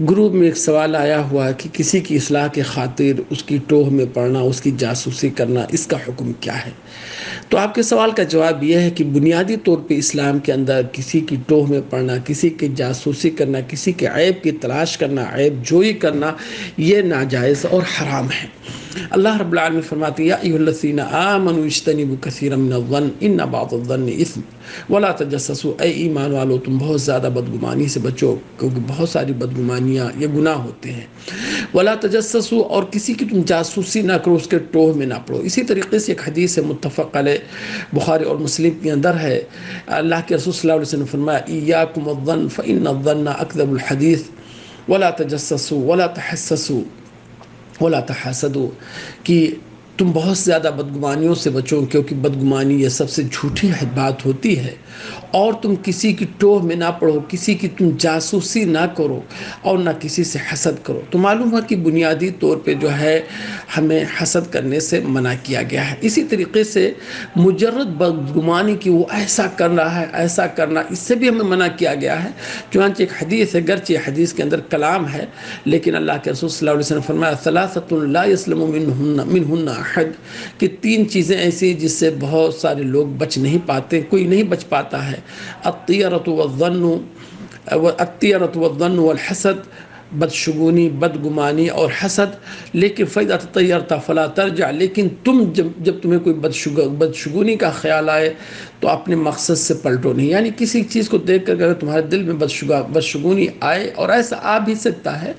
group میں ایک سوال آیا ہوا کہ کسی کی اصلاح کے خاطر اس کی ٹوہ میں پڑھنا اس کی جاسوسی کرنا اس کا حکم کیا ہے تو آپ کے سوال کا جواب یہ ہے کہ بنیادی طور پہ اسلام کے اندر کسی کی ٹوہ میں پڑھنا کسی کی جاسوسی کرنا کسی کے عیب کی تلاش کرنا عیب جوئی کرنا یہ ناجائز اور حرام ہے اللہ رب الظن فرماتی ولا تجسسوا اے ایمان والو تم بہت زیادہ بدگمانی سے بچو کیونکہ بہت ساری بدگمانیاں یہ گناہ ہوتے ہیں ولا تجسسوا اور کسی کی تم جاسوسی نہ کرو اس کے ٹوہ میں نہ پڑو اسی طریقے سے ایک حدیث متفق علیہ بخاری اور مسلم کی اندر ہے اللہ کے رسول صلی اللہ علیہ وسلم فرمایا ایاکم الظن فان الظن اکذب الحدیث ولا تجسسوا ولا تحسسوا ولا تحاسدو کہ تم بہت زیادہ بدگمانیوں سے بچو کیونکہ بدگمانی یہ سب سے جھوٹی بات ہوتی ہے اور تم کسی کی ٹوہ میں نہ پڑھو کسی کی تم جاسوسی نہ کرو اور نہ کسی سے حسد کرو تو معلوم ہے کہ بنیادی طور پہ جو ہے ہمیں حسد کرنے سے منع کیا گیا ہے اسی طریقے سے مجرد بدگمانی کی وہ ایسا کر رہا ہے ایسا کر رہا اس سے بھی ہمیں منع کیا گیا ہے چنانچہ ایک حدیث ہے گرچہ حدیث کے اندر کلام ہے لیکن اللہ کے رسول صلی اللہ علیہ وسلم فرمایا ثلاثت اللہ یسلم منہن احد کہ تین چیزیں ایسی جس سے بہت سارے لوگ بچ نہیں پاتے کوئی نہیں بچ پاتا ہے عطی والظن و ضنع و بدشگونی بدگمانی اور حسد لیکن فیضہ تطیرتا تا فلا ترجع لیکن تم جب جب تمہیں کوئی بدشگونی کا خیال آئے تو اپنے مقصد سے پلٹو نہیں یعنی کسی چیز کو دیکھ کر اگر تمہارے دل میں بدشگونی آئے اور ایسا آ بھی سکتا ہے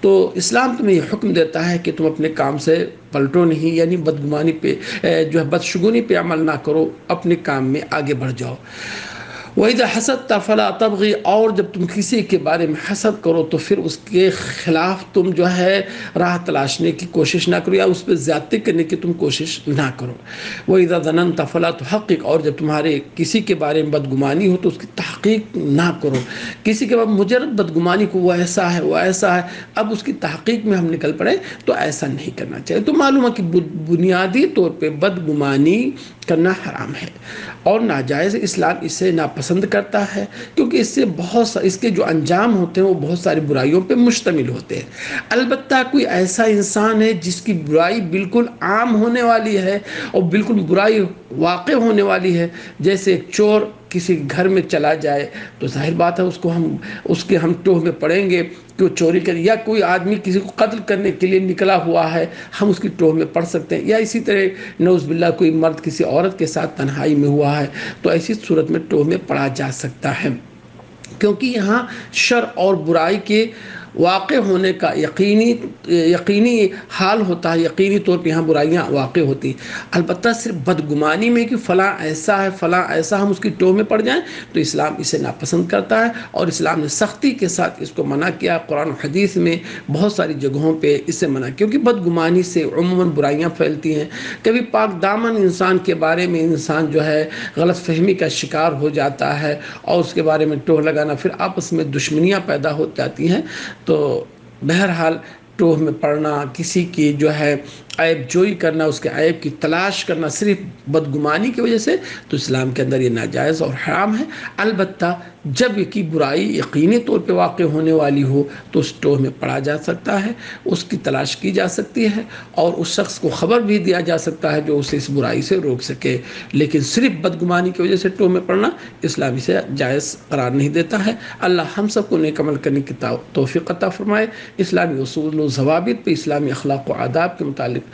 تو اسلام تمہیں یہ حکم دیتا ہے کہ تم اپنے کام سے پلٹو نہیں یعنی بدگمانی پہ جو ہے بدشگونی پہ عمل نہ کرو اپنے کام میں آگے بڑھ جاؤ وَإِذَا حَسَدْتَ فَلَا تَبْغِي اور جب تم کسی کے بارے میں حسد کرو تو پھر اس کے خلاف تم جو ہے راہ تلاشنے کی کوشش نہ کرو یا اس پہ زیادتی کرنے کی تم کوشش نہ کرو وَإِذَا ذَنَنْتَ فَلَا تُحَقِّق اور جب تمہارے کسی کے بارے میں بدگمانی ہو تو اس کی تحقیق نہ کرو کسی کے بعد مجرد بدگمانی کو وہ ایسا ہے وہ ایسا ہے اب اس کی تحقیق میں ہم نکل پڑے تو ایسا نہیں کرنا چاہیے تو معلوم ہے کہ بنیادی طور پہ بدگمانی کرنا حرام ہے اور ناجائز اسلام اسے ناپسند پسند کرتا ہے کیونکہ اس سے بہت اس کے جو انجام ہوتے ہیں وہ بہت ساری برائیوں پہ مشتمل ہوتے ہیں البتہ کوئی ایسا انسان ہے جس کی برائی بالکل عام ہونے والی ہے اور بالکل برائی واقع ہونے والی ہے جیسے ایک چور کسی گھر میں چلا جائے تو ظاہر بات ہے اس کو ہم اس کے ہم ٹوہ میں پڑیں گے کہ وہ چوری کرے یا کوئی آدمی کسی کو قتل کرنے کے لیے نکلا ہوا ہے ہم اس کی ٹوہ میں پڑھ سکتے ہیں یا اسی طرح نوز باللہ کوئی مرد کسی عورت کے ساتھ تنہائی میں ہوا ہے تو ایسی صورت میں ٹوہ میں پڑا جا سکتا ہے کیونکہ یہاں شر اور برائی کے واقع ہونے کا یقینی یقینی حال ہوتا ہے یقینی طور پہ یہاں برائیاں واقع ہوتی ہیں البتہ صرف بدگمانی میں کہ فلاں ایسا ہے فلاں ایسا ہم اس کی ٹو میں پڑ جائیں تو اسلام اسے ناپسند کرتا ہے اور اسلام نے سختی کے ساتھ اس کو منع کیا قرآن و حدیث میں بہت ساری جگہوں پہ اسے منع کیا بدگمانی سے عموماً برائیاں پھیلتی ہیں کبھی پاک دامن انسان کے بارے میں انسان جو ہے غلط فہمی کا شکار ہو جاتا ہے اور اس کے بارے میں ٹوہ لگانا پھر آپس میں دشمنیاں پیدا ہو جاتی ہیں تو بہرحال ٹوہ میں پڑھنا کسی کی جو ہے عیب جوئی کرنا اس کے عیب کی تلاش کرنا صرف بدگمانی کی وجہ سے تو اسلام کے اندر یہ ناجائز اور حرام ہے البتہ جب کی برائی یقینی طور پہ واقع ہونے والی ہو تو اس ٹوہ میں پڑا جا سکتا ہے اس کی تلاش کی جا سکتی ہے اور اس شخص کو خبر بھی دیا جا سکتا ہے جو اسے اس برائی سے روک سکے لیکن صرف بدگمانی کی وجہ سے ٹوہ میں پڑنا اسلامی سے جائز قرار نہیں دیتا ہے اللہ ہم سب کو نیک عمل کرنے کی توفیق عطا فرمائے اسلامی اصول و ضوابط پہ اسلامی اخلاق و آداب کے متعلق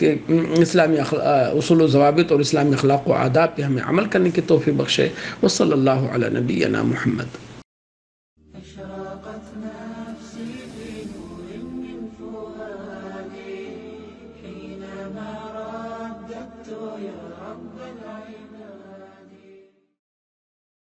کہ اسلامی اصول و ضوابط اور اسلامی اخلاق و آداب پہ ہمیں عمل کرنے کی توفیق بخشے وہ صلی اللہ علیہ نبی محمد